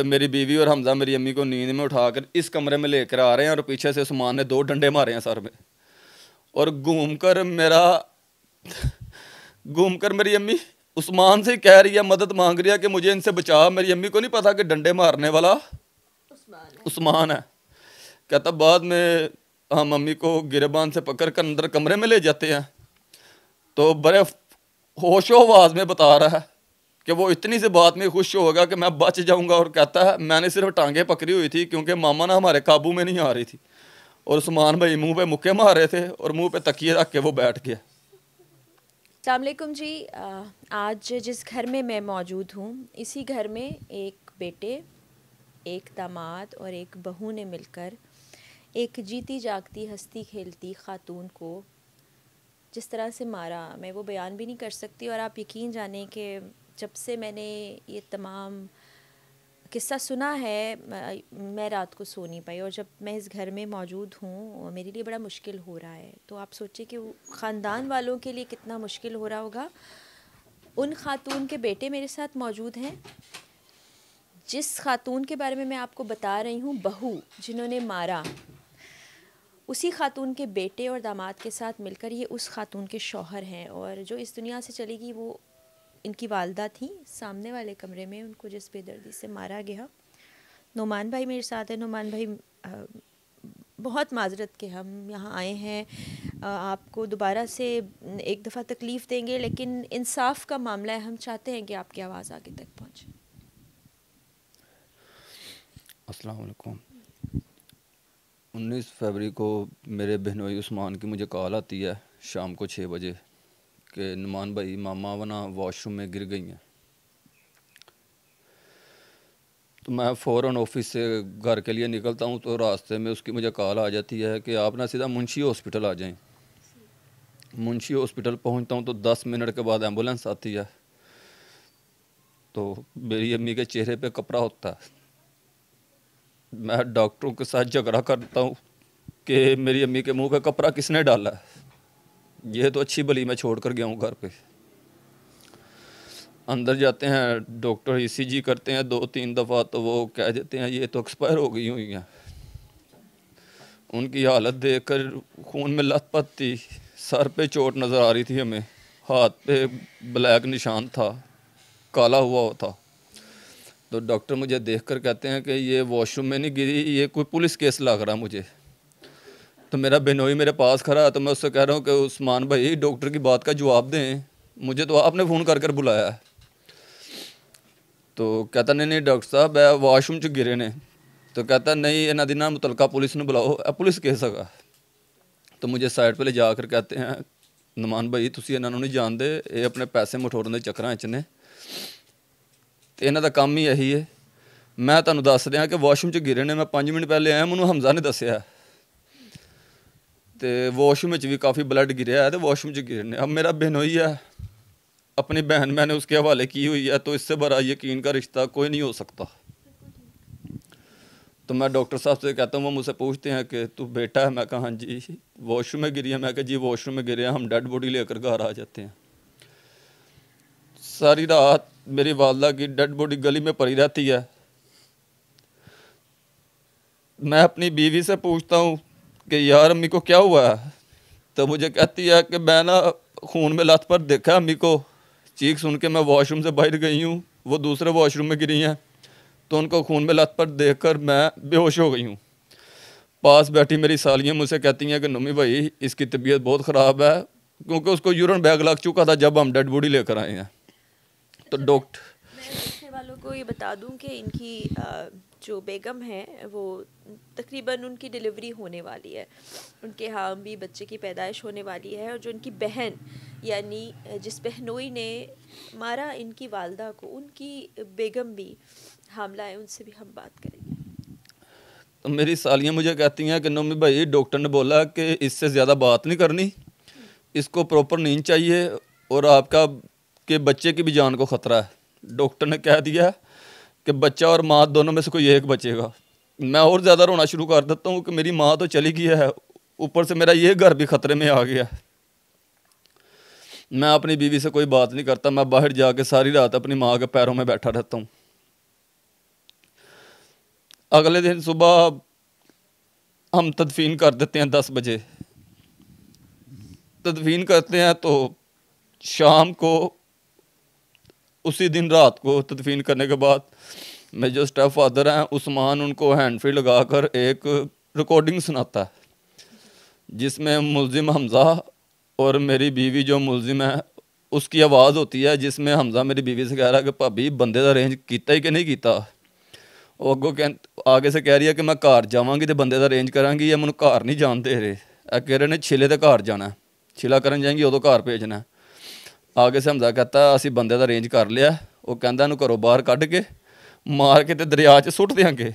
मेरी बीवी और हमजा मेरी अम्मी को नींद में उठाकर इस कमरे में लेकर आ रहे हैं और पीछे से उस्मान ने दो डंडे मारे हैं सर में और घूम कर मेरा घूम कर मेरी अम्मी उस्मान से कह रही है मदद मांग रही है कि मुझे इनसे बचा मेरी अम्मी को नहीं पता कि डंडे मारने वाला उस्मान है कहता बाद में हम अम्मी को गिरबान से पकड़ कर अंदर कमरे में ले जाते हैं तो बड़े होशो आवाज़ में बता रहा है कि वो इतनी सी बात में खुश होगा कि मैं बच जाऊंगा और कहता है मैंने सिर्फ टांगे पकड़ी हुई थी क्योंकि मामा ना हमारे काबू में नहीं आ रही थी और उस्मान भाई मुंह पे मुक्के मार रहे थे और मुंह पे तकिए रख के वो बैठ गया सलामकुम जी आज जिस घर में मैं मौजूद हूँ इसी घर में एक बेटे एक दामाद और एक बहू ने मिलकर एक जीती जागती हस्ती खेलती खातून को जिस तरह से मारा मैं वो बयान भी नहीं कर सकती और आप यकीन जाने कि जब से मैंने ये तमाम किस्सा सुना है मैं रात को सो नहीं पाई और जब मैं इस घर में मौजूद हूँ मेरे लिए बड़ा मुश्किल हो रहा है तो आप सोचिए कि ख़ानदान वालों के लिए कितना मुश्किल हो रहा होगा उन खातून के बेटे मेरे साथ मौजूद हैं जिस खातून के बारे में मैं आपको बता रही हूँ बहू जिन्होंने मारा उसी खातून के बेटे और दामाद के साथ मिलकर ये उस खातून के शौहर हैं और जो इस दुनिया से चलेगी वो इनकी वालदा थी सामने वाले कमरे में उनको जिस बेदर्दी से मारा गया नुमान भाई मेरे साथ है नुमान भाई बहुत माजरत के हम यहाँ आए हैं आपको दोबारा से एक दफ़ा तकलीफ़ देंगे लेकिन इंसाफ का मामला है हम चाहते हैं कि आपकी आवाज़ आगे तक पहुँचे असलकुम उन्नीस फरवरी को मेरे बहनोई उस्मान की मुझे कॉल आती है शाम को छः बजे कि नुमान भाई मामा वना वॉशरूम में गिर गई हैं तो मैं फ़ौर ऑफिस से घर के लिए निकलता हूँ तो रास्ते में उसकी मुझे कॉल आ जाती है कि आप ना सीधा मुंशी हॉस्पिटल आ जाएं मुंशी हॉस्पिटल पहुँचता हूँ तो दस मिनट के बाद एम्बुलेंस आती है तो मेरी अम्मी के चेहरे पे कपड़ा होता है मैं डॉक्टरों के साथ झगड़ा करता हूँ कि मेरी अम्मी के मुंह पे कपड़ा किसने डाला है ये तो अच्छी बली मैं छोड़ कर गया हूँ घर पे अंदर जाते हैं डॉक्टर ईसीजी e करते हैं दो तीन दफ़ा तो वो कह देते हैं ये तो एक्सपायर हो गई हुई हैं उनकी हालत देख कर खून में लत पत थी सर पे चोट नज़र आ रही थी हमें हाथ पे ब्लैक निशान था काला हुआ हुआ था तो डॉक्टर मुझे देखकर कहते हैं कि ये वॉशरूम में नहीं गिरी ये कोई पुलिस केस लग रहा मुझे तो मेरा बेनोई मेरे पास खड़ा है तो मैं उससे कह रहा हूँ कि उस्मान भाई डॉक्टर की बात का जवाब दें मुझे तो आपने फ़ोन कर कर बुलाया है तो कहता नहीं नहीं डॉक्टर साहब है वाशरूम च गिरे ने तो कहता नहीं इन्हों दिन मुतलका पुलिस ने बुलाओ पुलिस कह सका तो मुझे साइड पर ले जा कर कहते हैं ਨਮਾਨ भाई तुम इन्हों नहीं जानते ये अपने पैसे ਪੈਸੇ के ਦੇ च ने ਨੇ ਤੇ ਇਹਨਾਂ ਦਾ ਕੰਮ ਹੀ ਇਹੀ ਹੈ ਮੈਂ ਤੁਹਾਨੂੰ ਦੱਸ ਰਿਹਾ ਕਿ ਵਾਸ਼ਰੂਮ 'ਚ ਗਿਰੇ ਨੇ ਮੈਂ 5 ਮਿੰਟ ਪਹਿਲੇ ਆਇਆ ਮੈਨੂੰ ਹਮਜ਼ਾ ਨੇ तो वाशरूम भी काफ़ी ब्लड गिर है तो ਤੇ गिरने अब मेरा ਅਬ ਮੇਰਾ ਬਹਿਨੋਈ अपनी बहन मैंने उसके हवाले की हुई है तो इससे बड़ा यकीन का रिश्ता कोई नहीं हो सकता तो मैं डॉक्टर साहब से कहता हूँ वो मुझसे पूछते हैं कि तू बेटा है मैं कहा हाँ जी वॉशरूम में गिरी है मैं कहा जी वॉशरूम में गिरे हैं हम डेड बॉडी लेकर घर आ जाते हैं सारी रात मेरी वालदा की डेड बॉडी गली में पड़ी रहती है मैं अपनी बीवी से पूछता हूँ कि यार अम्मी को क्या हुआ है तो मुझे कहती है कि मैं ना खून में लत पर देखा अम्मी को चीख सुन के मैं वॉशरूम से बाहर गई हूँ वो दूसरे वॉशरूम में गिरी हैं तो उनको खून में लत पर देख कर मैं बेहोश हो गई हूँ पास बैठी मेरी सालियाँ मुझसे कहती हैं कि नम्मी भाई इसकी तबीयत बहुत ख़राब है क्योंकि उसको यूरन बैग लग चुका था जब हम डेड बॉडी लेकर आए हैं तो डॉक्टर वालों को ये बता दूं कि इनकी आ... जो बेगम हैं वो तकरीबन उनकी डिलीवरी होने वाली है उनके हाँ भी बच्चे की पैदाइश होने वाली है और जो उनकी बहन यानी जिस बहनोई ने मारा इनकी वालदा को उनकी बेगम भी हमला है उनसे भी हम बात करेंगे तो मेरी सालियाँ मुझे कहती हैं कि नोमी भाई डॉक्टर ने बोला कि इससे ज़्यादा बात नहीं करनी इसको प्रॉपर नींद चाहिए और आपका के बच्चे की भी जान को ख़तरा है डॉक्टर ने कह दिया है कि बच्चा और माँ दोनों में से कोई एक बचेगा मैं और ज़्यादा रोना शुरू कर देता हूँ कि मेरी माँ तो चली गई है ऊपर से मेरा ये घर भी ख़तरे में आ गया है मैं अपनी बीवी से कोई बात नहीं करता मैं बाहर जाके सारी रात अपनी माँ के पैरों में बैठा रहता हूँ अगले दिन सुबह हम तदफीन कर देते हैं दस बजे तदफीन करते हैं तो शाम को उसी दिन रात को तदफीन करने के बाद मैं जो स्टेप फादर हैं उस्मान उनको हैंड फ्री लगा कर एक रिकॉर्डिंग सुनाता है जिसमें मुलजिम हमज़ा और मेरी बीवी जो मुलजिम है उसकी आवाज़ होती है जिसमें हमज़ा मेरी बीवी से कह रहा है कि भाभी बंदे का अरेंज किया कि नहीं किया ਉਹ ਅੱਗੋਂ ਕਹਿੰਦ ਆਗੇ ਸੇ ਕਹਿ ਰਹੀ ਹੈ ਕਿ ਮੈਂ ਘਰ ਜਾਵਾਂਗੀ ਤੇ ਬੰਦੇ ਦਾ ਅਰੇਂਜ ਕਰਾਂਗੀ ਇਹ ਮੈਨੂੰ ਘਰ ਨਹੀਂ ਜਾਣ ਦੇ ਰਹੇ ਇਹ ਕਹਿ ਰਹੇ ਨੇ ਛਿਲੇ ਤੇ ਘਰ ਜਾਣਾ ਛਿਲਾ ਕਰਨ ਜਾਏਗੀ ਆ ਕੇ ਸਮਝਾ ਕਹਤਾ ਅਸੀਂ ਬੰਦੇ ਦਾ ਅਰੇਂਜ ਕਰ ਲਿਆ ਉਹ ਕਹਿੰਦਾ ਇਹਨੂੰ ਘਰੋਂ ਬਾਹਰ ਕੱਢ ਕੇ ਮਾਰ ਕੇ ਤੇ ਦਰਿਆ 'ਚ ਸੁੱਟ ਦੇਾਂਗੇ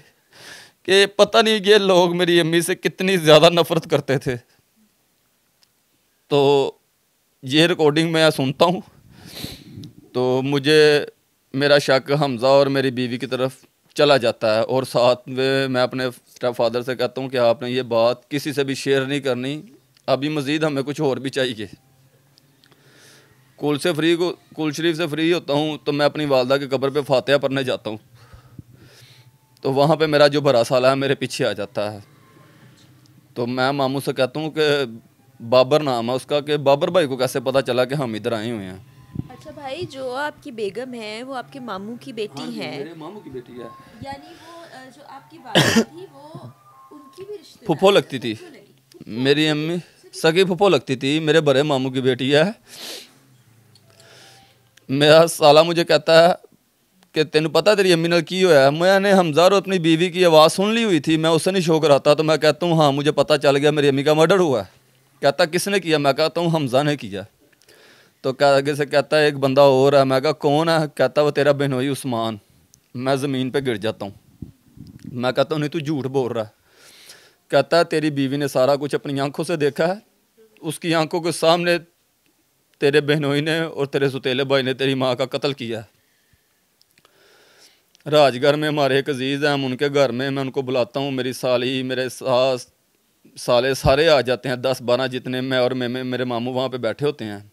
कि पता नहीं ये लोग मेरी अम्मी से कितनी ज़्यादा नफ़रत करते थे तो ये रिकॉर्डिंग मैं सुनता हूँ तो मुझे मेरा शक हमज़ा और मेरी बीवी की तरफ चला जाता है और साथ में मैं अपने स्टेप फादर से कहता हूँ कि आपने ये बात किसी से भी शेयर नहीं करनी अभी मज़ीद हमें कुछ और भी चाहिए कुल से फ्री को कुल शरीफ से फ्री होता हूँ तो मैं अपनी वालदा की कब्र पे फातिहा पढ़ने जाता हूँ तो वहाँ पे मेरा जो भरा साला है मेरे पीछे आ जाता है तो मैं मामू से कहता हूँ कि बाबर नाम है उसका कि बाबर भाई को कैसे पता चला कि हम इधर आए हुए हैं अच्छा भाई जो आपकी बेगम है वो आपके मामू की बेटी हाँ है मेरे मामू की बेटी है यानी वो जो आपकी थी वो उनकी भी फुफो तो लगती थी मेरी अम्मी सगी फुफो लगती थी मेरे बड़े मामू की बेटी है मेरा ਸਾਲਾ मुझे कहता है कि तेन पता तेरी अम्मी ने की होया मैंने हमजा और अपनी बीवी की आवाज़ सुन ली हुई थी मैं उससे नहीं शो कराता तो मैं कहता हूँ हाँ मुझे पता चल गया मेरी अम्मी का मर्डर हुआ है कहता किसने किया मैं कहता हूँ हमजा ने किया तो कह आगे से कहता है एक बंदा और है मैं कहा कौन है कहता वो तेरा बिनोई उस्मान मैं ज़मीन पर गिर जाता हूँ मैं कहता हूँ नहीं तू झूठ बोल रहा है कहता है तेरी बीवी ने सारा कुछ अपनी आंखों से देखा है उसकी आंखों के सामने तेरे बहनोई ने और तेरे सुतेले भाई ने तेरी माँ का कत्ल किया राजघर में हमारे एक अजीज़ हैं हम उनके घर में मैं उनको बुलाता हूँ मेरी साली मेरे सास साले सारे आ जाते हैं दस बारह जितने मैं और मैं, मैं मेरे मामू वहाँ पे बैठे होते हैं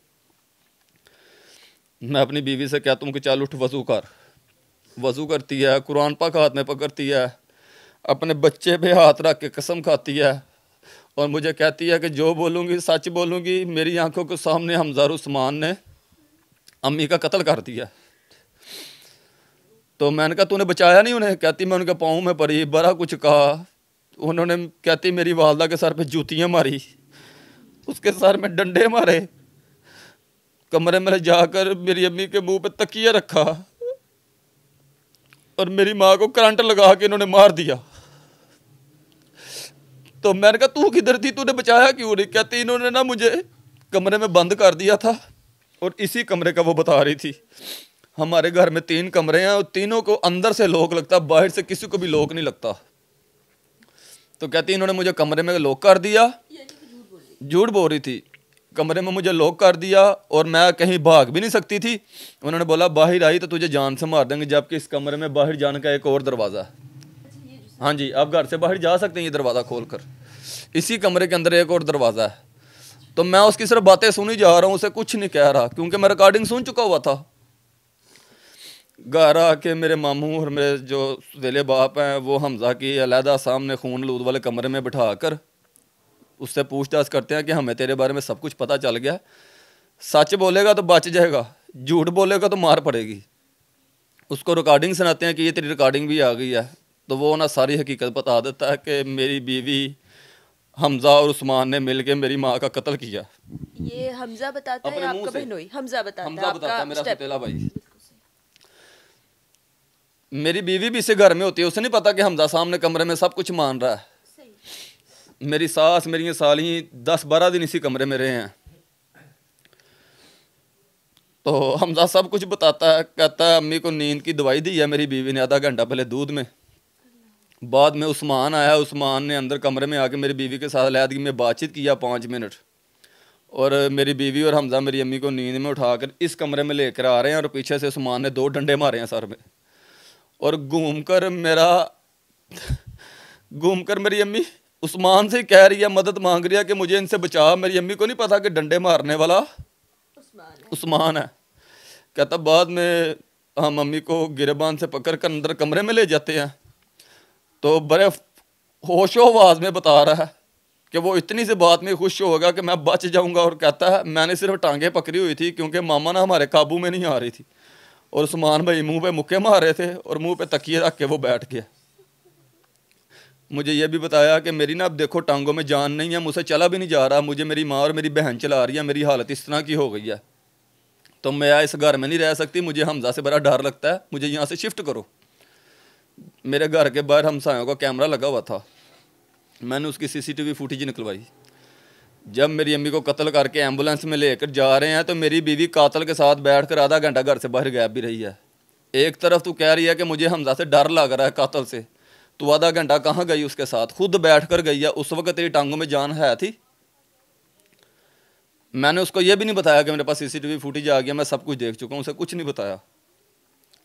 मैं अपनी बीवी से कहता हूँ कि चल उठ वजू कर वजू करती है कुरान पाक हाथ में पकड़ती है अपने बच्चे पे हाथ रख के कसम खाती है और मुझे कहती है कि जो बोलूँगी सच बोलूँगी मेरी आंखों के सामने हमजार उस्मान ने अम्मी का कत्ल कर दिया तो मैंने कहा तूने बचाया नहीं उन्हें कहती मैं उनके पाँव में पड़ी बड़ा कुछ कहा उन्होंने कहती मेरी वालदा के सर पे जूतियाँ मारी उसके सर में डंडे मारे कमरे में जाकर मेरी अम्मी के मुंह पे तकिया रखा और मेरी माँ को करंट लगा के इन्होंने मार दिया तो मैंने कहा तू किधर थी तूने बचाया क्यों नहीं कहती इन्होंने ना मुझे कमरे में बंद कर दिया था और इसी कमरे का वो बता रही थी हमारे घर में तीन कमरे हैं और तीनों को अंदर से लोक लगता बाहर से किसी को भी लोक नहीं लगता तो कहती इन्होंने मुझे कमरे में लॉक कर दिया झूठ बोल रही थी कमरे में मुझे लॉक कर दिया और मैं कहीं भाग भी नहीं सकती थी उन्होंने बोला बाहर आई तो तुझे जान से मार देंगे जबकि इस कमरे में बाहर जाने का एक और दरवाज़ा है हाँ जी आप घर से बाहर जा सकते हैं ये दरवाज़ा खोल कर इसी कमरे के अंदर एक और दरवाज़ा है तो मैं उसकी सिर्फ बातें सुनी जा रहा हूँ उसे कुछ नहीं कह रहा क्योंकि मैं रिकॉर्डिंग सुन चुका हुआ था घर आके मेरे मामू और मेरे जो दिले बाप हैं वो हमजा की अलहदा सामने खून लूद वाले कमरे में बिठा कर उससे पूछताछ करते हैं कि हमें तेरे बारे में सब कुछ पता चल गया सच बोलेगा तो बच जाएगा झूठ बोलेगा तो मार पड़ेगी उसको रिकॉर्डिंग सुनाते हैं कि ये तेरी रिकॉर्डिंग भी आ गई है तो वो उन्हें सारी हकीकत बता देता है कि मेरी बीवी हमजा और उस्मान ने मिलके मेरी माँ का कत्ल किया ये हमजा बताता है आपका बहनोई हमजा बताता हमजा बताता है मेरा सतेला भाई मेरी बीवी भी इसे घर में होती है उसे नहीं पता कि हमजा सामने कमरे में सब कुछ मान रहा है मेरी सास मेरी साली दस बारह दिन इसी कमरे में रहे हैं तो हमजा सब कुछ बताता है कहता है अम्मी को नींद की दवाई दी है मेरी बीवी ने आधा घंटा पहले दूध में बाद में उस्मान आया उस्मान ने अंदर कमरे में आके मेरी बीवी के साथ लहदगी में बातचीत किया पाँच मिनट और मेरी बीवी और हमजा मेरी अम्मी को नींद में उठाकर इस कमरे में लेकर आ रहे हैं और पीछे से उस्मान ने दो डंडे मारे हैं सर में और घूम कर मेरा घूम कर मेरी अम्मी उस्मान से कह रही है मदद मांग रही है कि मुझे इनसे बचा मेरी अम्मी को नहीं पता कि डंडे मारने वाला उस्मान है कहता बाद में हम अम्मी को गिरबान से पकड़ कर अंदर कमरे में ले जाते हैं तो बड़े होशो आवाज़ में बता रहा है कि वो इतनी सी बात में खुश होगा कि मैं बच जाऊंगा और कहता है मैंने सिर्फ टांगे पकड़ी हुई थी क्योंकि मामा ना हमारे काबू में नहीं आ रही थी और उस्मान भाई मुंह पे मुक्के मार रहे थे और मुंह पे तकिए रख के वो बैठ गया मुझे ये भी बताया कि मेरी ना अब देखो टांगों में जान नहीं है मुझसे चला भी नहीं जा रहा मुझे मेरी माँ और मेरी बहन चला रही है मेरी हालत इस तरह की हो गई है तो मैं इस घर में नहीं रह सकती मुझे हमजा से बड़ा डर लगता है मुझे यहाँ से शिफ्ट करो मेरे घर के बाहर हमसायों का कैमरा लगा हुआ था मैंने उसकी सीसीटीवी फुटेज निकलवाई जब मेरी अम्मी को कत्ल करके एम्बुलेंस में लेकर जा रहे हैं तो मेरी बीवी कातल के साथ बैठ कर आधा घंटा घर से बाहर गायब भी रही है एक तरफ तो कह रही है कि मुझे हमजा से डर लग रहा है कातल से तो आधा घंटा कहाँ गई उसके साथ खुद बैठ कर गई है उस वक्त तेरी टांगों में जान है थी मैंने उसको ये भी नहीं बताया कि मेरे पास सीसीटीवी फुटेज आ गया मैं सब कुछ देख चुका हूँ उसे कुछ नहीं बताया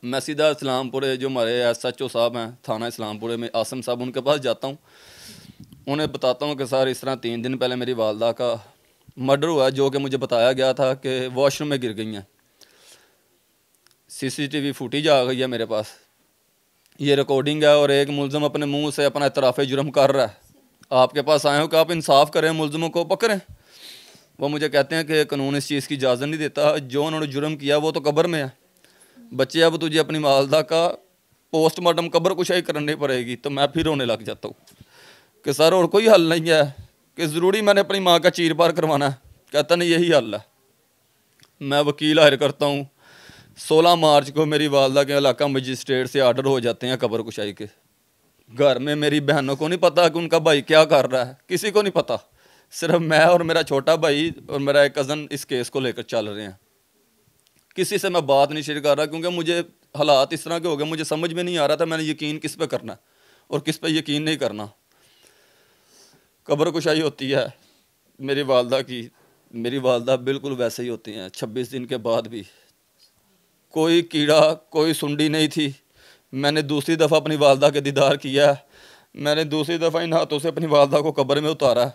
मैं सीधा इस्लामपुर जो हमारे एस एच ओ साहब हैं थाना इस्लामपुर में आसम साहब उनके पास जाता हूँ उन्हें बताता हूँ कि सर इस तरह तीन दिन पहले मेरी वालदा का मर्डर हुआ जो कि मुझे बताया गया था कि वॉशरूम में गिर गई हैं सीसीटीवी फुटेज आ गई है मेरे पास ये रिकॉर्डिंग है और एक मुलम अपने मुंह से अपना इतराफ़ जुर्म कर रहा है आपके पास आए हो कि आप इंसाफ करें मुलजमों को पकड़ें वो मुझे कहते हैं कि कानून इस चीज़ की इजाज़त नहीं देता जो उन्होंने जुर्म किया वो तो कब्र में है बच्चे अब तुझे अपनी मालदा का पोस्टमार्टम कब्र कुशाई करनी पड़ेगी तो मैं फिर रोने लग जाता हूँ कि सर और कोई हल नहीं है कि ज़रूरी मैंने अपनी माँ का चीर पार करवाना है कहता नहीं यही हल है मैं वकील हायर करता हूँ सोलह मार्च को मेरी वालदा के इलाका मजिस्ट्रेट से आर्डर हो जाते हैं कब्र कुशाई के घर में मेरी बहनों को नहीं पता कि उनका भाई क्या कर रहा है किसी को नहीं पता सिर्फ मैं और मेरा छोटा भाई और मेरा एक कज़न इस केस को लेकर चल रहे हैं किसी से मैं बात नहीं शेयर कर रहा क्योंकि मुझे हालात इस तरह के हो गए मुझे समझ में नहीं आ रहा था मैंने यकीन किस पे करना और किस पे यकीन नहीं करना कब्र कुशाई होती है मेरी वालदा की मेरी वालदा बिल्कुल वैसे ही होती हैं छब्बीस दिन के बाद भी कोई कीड़ा कोई सुंडी नहीं थी मैंने दूसरी दफ़ा अपनी वालदा के दीदार किया मैंने दूसरी दफ़ा इन हाथों से अपनी वालदा को कब्र में उतारा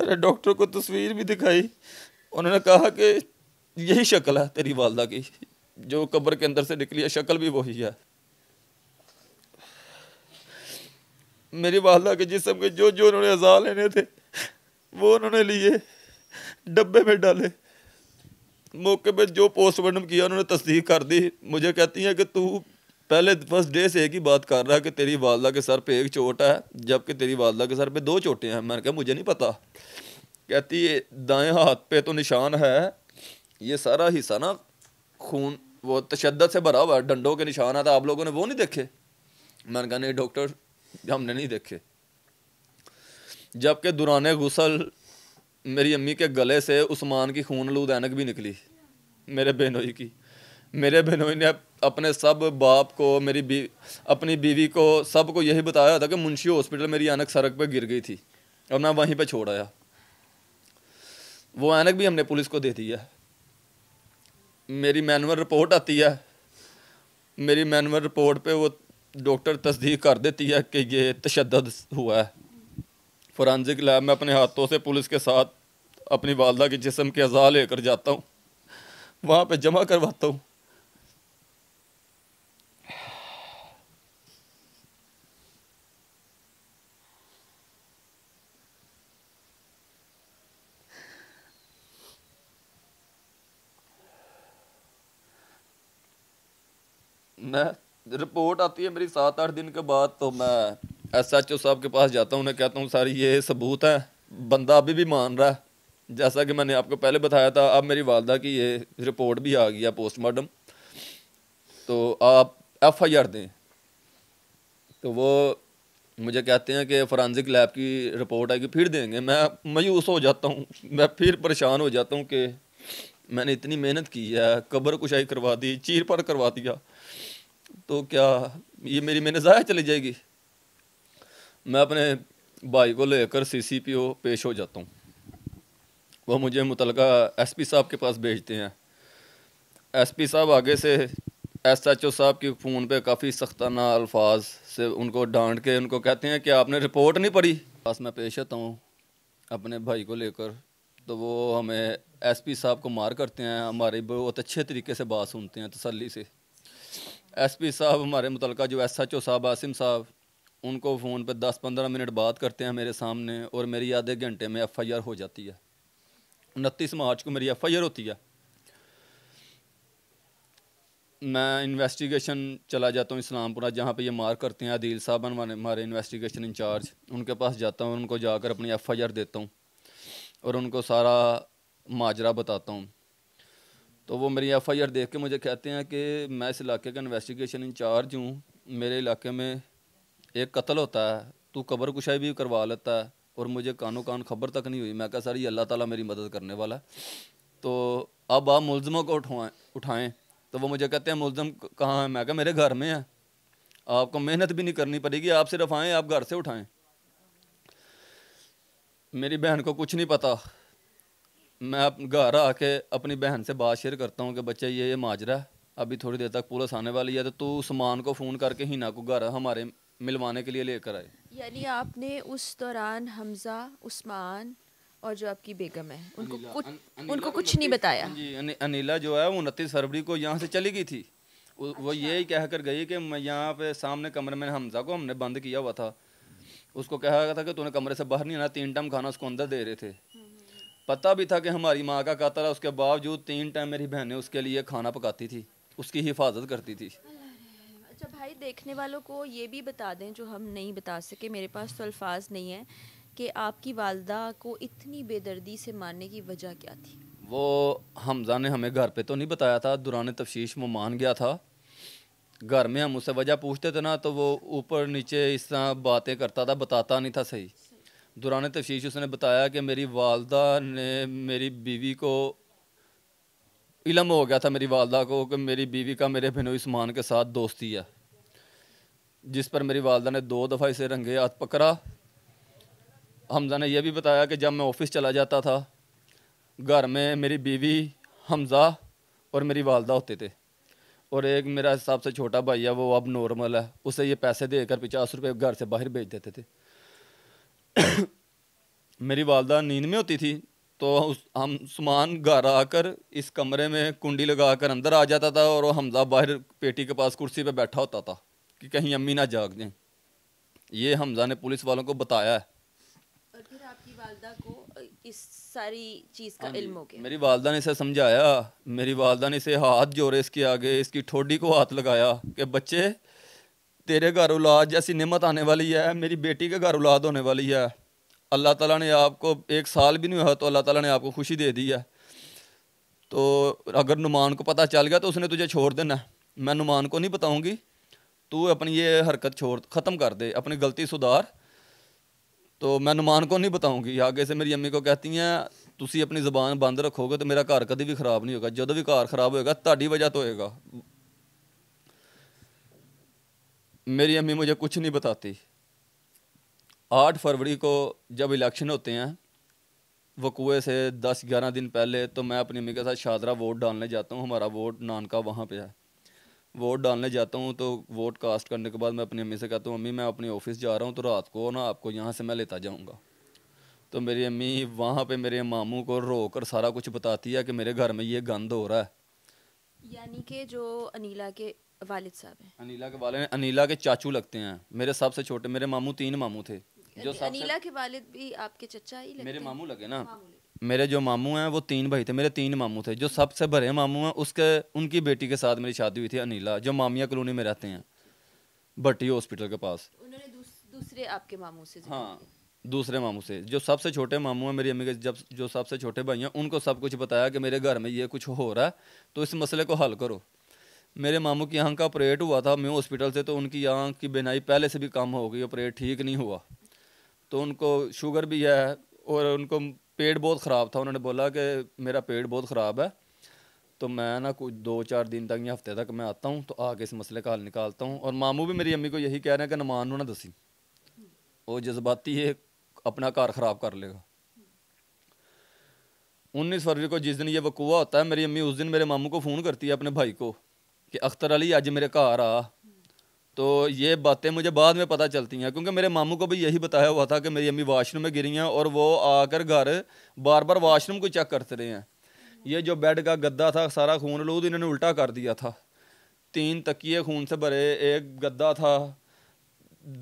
मैंने डॉक्टर को तस्वीर भी दिखाई उन्होंने कहा कि यही शक्ल है तेरी वालदा की जो कब्र के अंदर से निकली है शक्ल भी वही है मेरी वालदा के जिसम के जो जो उन्होंने अजा लेने थे वो उन्होंने लिए डब्बे में डाले मौके पे जो पोस्टमार्टम किया उन्होंने तस्दीक कर दी मुझे कहती हैं कि तू पहले फर्स्ट डे से एक ही बात कर रहा है कि तेरी वालदा के सर पे एक चोट है जबकि तेरी वालदा के सर पे दो चोटें हैं मैंने कहा मुझे नहीं पता कहती है दाएं हाथ पे तो निशान है ये सारा हिस्सा ना खून वो तशद से भरा हुआ है डंडों के निशान आता तो आप लोगों ने वो नहीं देखे मैंने कहा नहीं डॉक्टर हमने नहीं देखे जबकि दुराने गुसल मेरी अम्मी के गले से उस्मान की खून लूद ऐनक भी निकली मेरे बहनोई की मेरे बहनोई ने अपने सब बाप को मेरी बी अपनी बीवी को सब को यही बताया था कि मुंशी हॉस्पिटल मेरी ऐनक सड़क पर गिर गई थी और मैं वहीं पर छोड़ आया वो ऐनक भी हमने पुलिस को दे दिया है मेरी मैनुअल रिपोर्ट आती है मेरी मैनुअल रिपोर्ट पे वो डॉक्टर तस्दीक कर देती है कि ये तशद हुआ है फोरेंसिक लैब में अपने हाथों से पुलिस के साथ अपनी वालदा के जिसम के अज़ा लेकर जाता हूँ वहाँ पे जमा करवाता हूँ मैं रिपोर्ट आती है मेरी सात आठ दिन के बाद तो मैं एस एच ओ साहब के पास जाता हूँ उन्हें कहता हूँ सर ये सबूत है बंदा अभी भी मान रहा है जैसा कि मैंने आपको पहले बताया था अब मेरी वालदा की ये रिपोर्ट भी आ गई है पोस्टमार्टम तो आप एफ आई आर दें तो वो मुझे कहते हैं कि फॉरेंसिक लैब की रिपोर्ट आएगी फिर देंगे मैं मायूस हो जाता हूँ मैं फिर परेशान हो जाता हूँ कि मैंने इतनी मेहनत की है कब्र कुशाई करवा दी चीर पर करवा दिया तो क्या ये मेरी मैंने ज़ाया चली जाएगी मैं अपने भाई को लेकर सी सी पी ओ पेश हो जाता हूँ वो मुझे मुतलका एस पी साहब के पास भेजते हैं एस पी साहब आगे से एस एच ओ साहब के फ़ोन पे काफ़ी सख्ताना अल्फाज से उनको डांट के उनको कहते हैं कि आपने रिपोर्ट नहीं पढ़ी बस मैं पेश आता हूँ अपने भाई को लेकर तो वो हमें एस पी साहब को मार करते हैं हमारी बहुत अच्छे तरीके से बात सुनते हैं तसली से एस पी साहब हमारे मुतलका जो एस एच ओ साहब आसिम साहब उनको फ़ोन पर दस पंद्रह मिनट बात करते हैं मेरे सामने और मेरी आधे घंटे में एफ़ आई आर हो जाती है उनतीस मार्च को मेरी एफ़ आई आर होती है मैं इन्वेस्टिगेशन चला जाता हूँ इस्लामपुरा जहाँ पे ये मार करते हैं आदिल साहब हमारे हमारे इन्वेस्टिगेशन इंचार्ज उनके पास जाता हूँ उनको जाकर अपनी एफ़ आई आर देता हूँ और उनको सारा माजरा बताता हूँ तो वो मेरी एफ आई आर देख के मुझे कहते हैं कि मैं इस इलाके का इन्वेस्टिगेशन इंचार्ज हूँ मेरे इलाके में एक कत्ल होता है तू कबर कुशाई भी करवा लेता है और मुझे कानों कान खबर तक नहीं हुई मैं कहा सर ये अल्लाह ताला मेरी मदद करने वाला तो अब आप मुलजमों को उठवाएं उठाएं तो वो मुझे कहते हैं मुलजम कहाँ है मैं कहा मेरे घर में है आपको मेहनत भी नहीं करनी पड़ेगी आप सिर्फ आएँ आप घर से उठाएं मेरी बहन को कुछ नहीं पता मैं घर आके अपनी बहन से बात शेयर करता हूँ कि बच्चा ये ये माजरा है अभी थोड़ी देर तक पुलिस आने वाली है तो तू सामान को फ़ोन करके हीना को घर हमारे मिलवाने के लिए लेकर आए यानी आपने उस दौरान हमजा उस्मान और जो आपकी बेगम है उनको कुछ अन, उनको कुछ नहीं बताया जी अनिला जो है वो उनतीस फरवरी को यहाँ से चली गई थी वो, अच्छा। वो यही कह कर गई कि मैं यहाँ पे सामने कमरे में हमजा को हमने बंद किया हुआ था उसको कहा था कि तूने कमरे से बाहर नहीं आना तीन टाइम खाना उसको अंदर दे रहे थे हम्म। पता भी था कि हमारी माँ का कातल है उसके बावजूद तीन टाइम मेरी बहनें उसके लिए खाना पकाती थी उसकी हिफाजत करती थी अच्छा भाई देखने वालों को ये भी बता दें जो हम नहीं बता सके मेरे पास तो अल्फाज नहीं है कि आपकी वालदा को इतनी बेदर्दी से मारने की वजह क्या थी वो हमजा ने हमें घर पे तो नहीं बताया था दुरान तफशीश वो मान गया था घर में हम उससे वजह पूछते थे ना तो वो ऊपर नीचे इस तरह बातें करता था बताता नहीं था सही दौरान तफ्श उसने बताया कि मेरी वालदा ने मेरी बीवी को इलम हो गया था मेरी वालदा को कि मेरी बीवी का मेरे बहनोई समान के साथ दोस्ती है जिस पर मेरी वालदा ने दो दफ़ा इसे रंगे हाथ पकड़ा हमज़ा ने यह भी बताया कि जब मैं ऑफ़िस चला जाता था घर में मेरी बीवी हमज़ा और मेरी वालदा होते थे और एक मेरा हिसाब से छोटा भाई है वो अब नॉर्मल है उसे ये पैसे देकर पचास रुपये घर से बाहर भेज देते थे मेरी वालदा नींद में होती थी तो उस हम सामान घर आकर इस कमरे में कुंडी लगा कर अंदर आ जाता था और हमजा बाहर पेटी के पास कुर्सी पर बैठा होता था कि कहीं अम्मी ना जाग दें ये हमजा ने पुलिस वालों को बताया है और फिर आपकी वालदा को इस सारी चीज़ का हाँ इल्म हो गया मेरी वालदा ने इसे समझाया मेरी वालदा ने इसे हाथ जोड़े इसके आगे इसकी ठोडी को हाथ लगाया कि बच्चे तेरे घर औलाद जैसी निमत आने वाली है मेरी बेटी के घर औलाद होने वाली है अल्लाह ताला ने आपको एक साल भी नहीं हुआ तो अल्लाह ताला ने आपको खुशी दे दी है तो अगर नुमान को पता चल गया तो उसने तुझे छोड़ देना मैं नुमान को नहीं बताऊंगी तू अपनी ये हरकत छोड़ ख़त्म कर दे अपनी गलती सुधार तो मैं नुमान को नहीं बताऊँगी आगे से मेरी अम्मी को कहती हैं तुम अपनी जबान बंद रखोगे तो मेरा घर कभी भी खराब नहीं होगा जो भी घर खराब होएगा ਤੁਹਾਡੀ वजह तो ਹੋਏਗਾ मेरी अम्मी मुझे कुछ नहीं बताती आठ फरवरी को जब इलेक्शन होते हैं कुएँ से दस ग्यारह दिन पहले तो मैं अपनी अम्मी के साथ शादरा वोट डालने जाता हूँ हमारा वोट नान का वहाँ पे है वोट डालने जाता हूँ तो वोट कास्ट करने के बाद मैं अपनी अम्मी से कहता हूँ अम्मी मैं अपने ऑफिस जा रहा हूँ तो रात को ना आपको यहाँ से मैं लेता जाऊँगा तो मेरी अम्मी वहाँ पे मेरे मामू को रो कर सारा कुछ बताती है कि मेरे घर में ये गंद हो रहा है यानी के जो अनिला के वालिद साहब हैं अनिला के वाले अनिला के चाचू लगते हैं मेरे सबसे छोटे मेरे मामू तीन मामू थे जो अनिला के वालिद भी आपके चचा ही लगते मेरे मामू लगे ना मेरे जो मामू हैं वो तीन भाई थे मेरे तीन मामू थे जो सबसे बड़े मामू हैं उसके उनकी बेटी के साथ मेरी शादी हुई थी अनिला जो मामिया कॉलोनी में रहते हैं भट्टी हॉस्पिटल के पास उन्होंने दूसरे आपके मामू से हाँ दूसरे मामू से जो सबसे छोटे मामू हैं मेरी अम्मी के जब जो सबसे छोटे भाई हैं उनको सब कुछ बताया कि मेरे घर में ये कुछ हो रहा है तो इस मसले को हल करो मेरे मामू की आँख का ऑपरेट हुआ था मैं हॉस्पिटल से तो उनकी आँख की बेनाई पहले से भी कम हो गई ऑपरेट ठीक नहीं हुआ तो उनको शुगर भी है और उनको पेट बहुत ख़राब था उन्होंने बोला कि मेरा पेट बहुत ख़राब है तो मैं ना कुछ दो चार दिन तक या हफ्ते तक मैं आता हूँ तो आके इस मसले का हल निकालता हूँ और मामू भी मेरी अम्मी को यही कह रहे हैं कि नमान ना दसी वो जज्बाती है अपना कार ख़राब कर लेगा उन्नीस फरवरी को जिस दिन ये वकूआ होता है मेरी अम्मी उस दिन मेरे मामू को फ़ोन करती है अपने भाई को कि अख्तर अली आज मेरे घर आ तो ये बातें मुझे बाद में पता चलती हैं क्योंकि मेरे मामू को भी यही बताया हुआ था कि मेरी अम्मी वाशरूम में गिरी हैं और वो आकर घर बार बार वाशरूम को चेक करते रहे हैं ये जो बेड का गद्दा था सारा खून लूद इन्होंने उल्टा कर दिया था तीन तकिए खून से भरे एक गद्दा था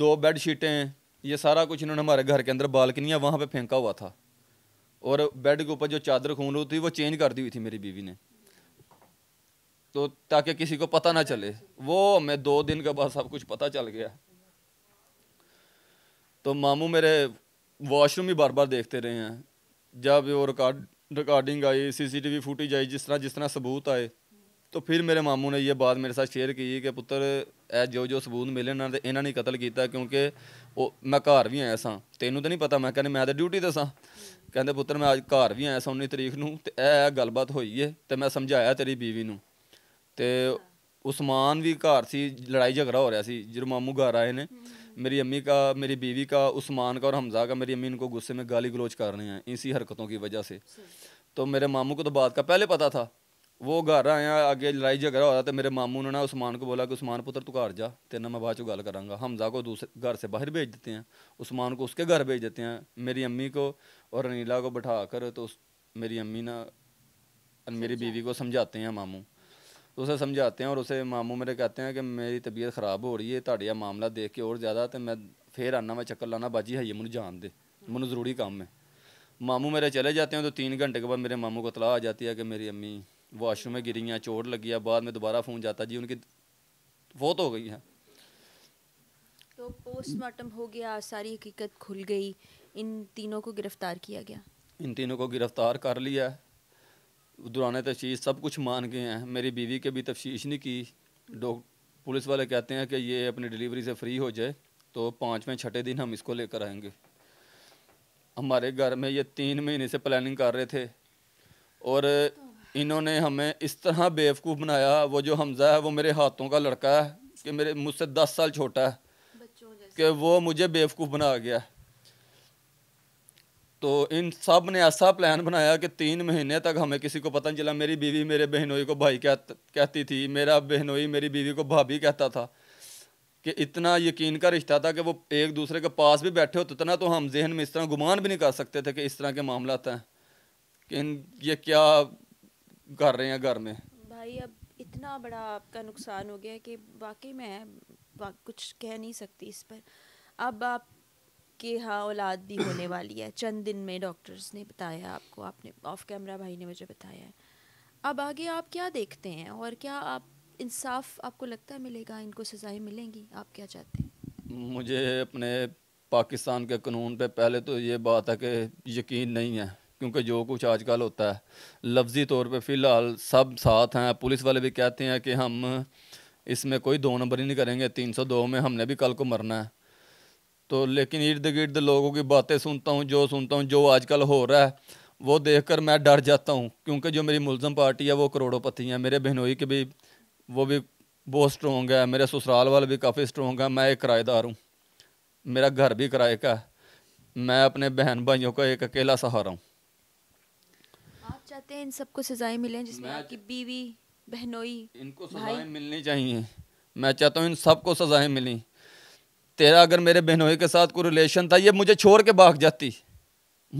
दो बेड शीटें ये सारा कुछ इन्होंने हमारे घर के अंदर बालकनियाँ वहाँ पर फेंका हुआ था और बेड के ऊपर जो चादर खून रही थी वो चेंज कर दी हुई थी मेरी बीवी ने तो ताकि किसी को पता ना चले वो हमें दो दिन के बाद सब कुछ पता चल गया तो मामू मेरे वॉशरूम ही बार बार देखते रहे हैं जब वो रिकॉर्ड रिकॉर्डिंग आई सीसीटीवी फुटेज आई जिस तरह जिस तरह सबूत आए तो ਫਿਰ ਮੇਰੇ ਮਾਮੂ ਨੇ ਇਹ ਬਾਤ ਮੇਰੇ ਸਾਥ ਸ਼ੇਅਰ ਕੀਤੀ ਕਿ ਪੁੱਤਰ ਇਹ ਜੋ ਜੋ ਸਬੂਤ ਮਿਲੇ ਇਹਨਾਂ ਦੇ ਇਹਨਾਂ ਨੇ ਕਤਲ ਕੀਤਾ ਕਿਉਂਕਿ ਉਹ ਮੈਂ ਘਰ ਵੀ ਆਇਆ ਸਾਂ ਤੈਨੂੰ ਤਾਂ ਨਹੀਂ ਪਤਾ ਮੈਂ ਕਹਿੰਦੇ ਮੈਂ ਤਾਂ ਡਿਊਟੀ ਤੇ ਸਾਂ ਕਹਿੰਦੇ ਪੁੱਤਰ ਮੈਂ ਅੱਜ ਘਰ ਵੀ ਆਇਆ ਸਾਂ 19 ਤਰੀਕ ਨੂੰ ਤੇ ਇਹ ਗੱਲਬਾਤ ਹੋਈ ਏ ਤੇ ਮੈਂ ਸਮਝਾਇਆ ਤੇਰੀ ਬੀਵੀ ਨੂੰ ਤੇ ਉਸਮਾਨ ਵੀ ਘਰ ਸੀ ਲੜਾਈ ਝਗੜਾ ਹੋ ਰਿਹਾ ਸੀ ਜਦੋਂ ਮਾਮੂ ਘਰ ਆਏ ਨੇ ਅੰਮੀ अम्मी ਮੇਰੀ ਬੀਵੀ बीवी ਉਸਮਾਨ उस्मान ਔਰ ਹਮਜ਼ਾ हमजा ਮੇਰੀ ਅੰਮੀ ਨੂੰ ਕੋ ਗੁੱਸੇ में ਗਾਲੀ ਗਲੋਚ ਕਰ ਰਹੇ ਆ ਇਸੀ ਹਰਕਤੋਂ ਕੀ ਵਜ੍ਹਾ ਸੇ ਤੋ ਮੇਰੇ ਮਾਮੂ ਕੋ ਤਾਂ ਬਾਤ ਕਾ ਪਹਿਲੇ ਪਤਾ ਥਾ वो घर आया आगे लड़ाई झगड़ा हो रहा था मेरे मामू ने ना उस्मान को बोला कि उस्मान पुत्र तू घर जा तेना मैं बाद चो गल करा हमजा को दूसरे घर से बाहर भेज देते हैं उस्मान को उसके घर भेज देते हैं मेरी अम्मी को और अनिला को बैठा कर तो उस मेरी अम्मी ना मेरी बीवी को समझाते हैं मामू तो उसे समझाते हैं और उसे मामू मेरे कहते हैं कि मेरी तबीयत ख़राब हो रही है ताड़िया मामला देख के और ज्यादा तो मैं फिर आना मैं चक्कर लाना बाजी ਹਈਏ मुझे जान दे मुझे जरूरी काम है मामू मेरे चले जाते हैं तो तीन घंटे के बाद मेरे मामू को तलाह आ जाती है कि मेरी अम्मी वॉशरूम में गिरी हैं चोट लगी है बाद में दोबारा फ़ोन जाता जी उनकी बहुत हो गई है तो पोस्टमार्टम हो गया सारी हकीकत खुल गई इन तीनों को गिरफ़्तार किया गया इन तीनों को गिरफ़्तार कर लिया दुराने तफ्श सब कुछ मान गए हैं मेरी बीवी के भी तफ्श नहीं की डॉ पुलिस वाले कहते हैं कि ये अपनी डिलीवरी से फ्री हो जाए तो पाँचवें छठे दिन हम इसको लेकर आएंगे हमारे घर में ये तीन महीने से प्लानिंग कर रहे थे और इन्होंने हमें इस तरह बेवकूफ़ बनाया वो जो हमज़ा है वो मेरे हाथों का लड़का है कि मेरे मुझसे दस साल छोटा है कि वो मुझे बेवकूफ़ बना गया तो इन सब ने ऐसा प्लान बनाया कि तीन महीने तक हमें किसी को पता नहीं चला मेरी बीवी मेरे बहनोई को भाई कह कहती थी मेरा बहनोई मेरी बीवी को भाभी कहता था कि इतना यकीन का रिश्ता था कि वो एक दूसरे के पास भी बैठे होते तो थे ना तो हम जहन में इस तरह गुमान भी नहीं कर सकते थे कि इस तरह के मामला हैं कि इन ये क्या कर रहे हैं घर में भाई अब इतना बड़ा आपका नुकसान हो गया कि वाकई मैं कुछ कह नहीं सकती इस पर अब आप के यहाँ औलाद भी होने वाली है चंद दिन में डॉक्टर्स ने बताया आपको आपने ऑफ कैमरा भाई ने मुझे बताया है अब आगे आप क्या देखते हैं और क्या आप इंसाफ आपको लगता है मिलेगा इनको सज़ाएं मिलेंगी आप क्या चाहते हैं मुझे अपने पाकिस्तान के कानून पे पहले तो ये बात है कि यकीन नहीं है क्योंकि जो कुछ आजकल होता है लफ्ज़ी तौर पे फ़िलहाल सब साथ हैं पुलिस वाले भी कहते हैं कि हम इसमें कोई दो नंबर ही नहीं करेंगे तीन सौ दो में हमने भी कल को मरना है तो लेकिन इर्द गिर्द लोगों की बातें सुनता हूँ जो सुनता हूँ जो आजकल हो रहा है वो देख कर मैं डर जाता हूँ क्योंकि जो मेरी मुलजम पार्टी है वो करोड़ोंपति हैं मेरे बहनोई के भी वो भी बहुत स्ट्रॉन्ग है मेरे ससुराल वाले भी काफ़ी स्ट्रॉन्ग है मैं एक किराएदार हूँ मेरा घर भी किराए का है मैं अपने बहन भाइयों का एक अकेला सहारा हूँ चाहते हैं इन सबको सजाएं मिले जिसमें आपकी बीवी बहनोई इनको सजाएं मिलनी चाहिए मैं चाहता हूँ इन सबको सजाएं मिली तेरा अगर मेरे बहनोई के साथ कोई रिलेशन था ये मुझे छोड़ के भाग जाती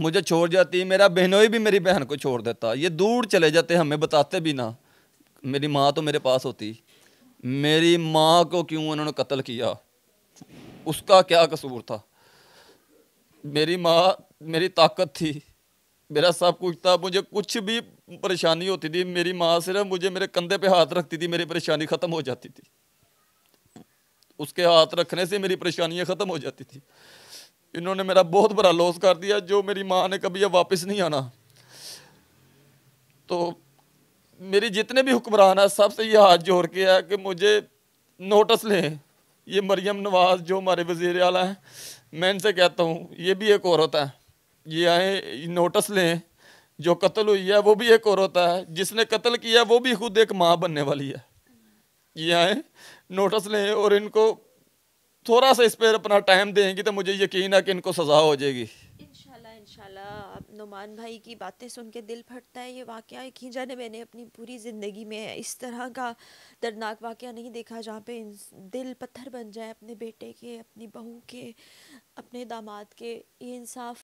मुझे छोड़ जाती मेरा बहनोई भी मेरी बहन को छोड़ देता ये दूर चले जाते हमें बताते भी ना मेरी माँ तो मेरे पास होती मेरी माँ को क्यों उन्होंने कत्ल किया उसका क्या कसूर था मेरी माँ मेरी ताकत थी मेरा सब कुछ था मुझे कुछ भी परेशानी होती थी मेरी माँ सिर्फ मुझे मेरे कंधे पे हाथ रखती थी मेरी परेशानी ख़त्म हो जाती थी उसके हाथ रखने से मेरी परेशानियाँ ख़त्म हो जाती थी इन्होंने मेरा बहुत बड़ा लॉस कर दिया जो मेरी माँ ने कभी अब वापस नहीं आना तो मेरी जितने भी हुक्मरान हैं सबसे ये हाथ जोड़ के है कि मुझे नोटिस लें ये मरियम नवाज जो हमारे वजीर अला हैं मैं इनसे कहता हूँ ये भी एक औरत है ये आए नोटिस लें जो कत्ल हुई है वो भी एक और होता है जिसने कत्ल किया वो भी खुद एक माँ बनने वाली है ये आए नोटिस लें और इनको थोड़ा सा इस पर अपना टाइम देंगी तो मुझे यकीन है कि इनको सजा हो जाएगी नुमान भाई की बातें सुन के दिल फटता है ये वाक़ एक ही जाने मैंने अपनी पूरी ज़िंदगी में इस तरह का दर्दनाक वाक़ नहीं देखा जहाँ पे दिल पत्थर बन जाए अपने बेटे के अपनी बहू के अपने दामाद के ये इंसाफ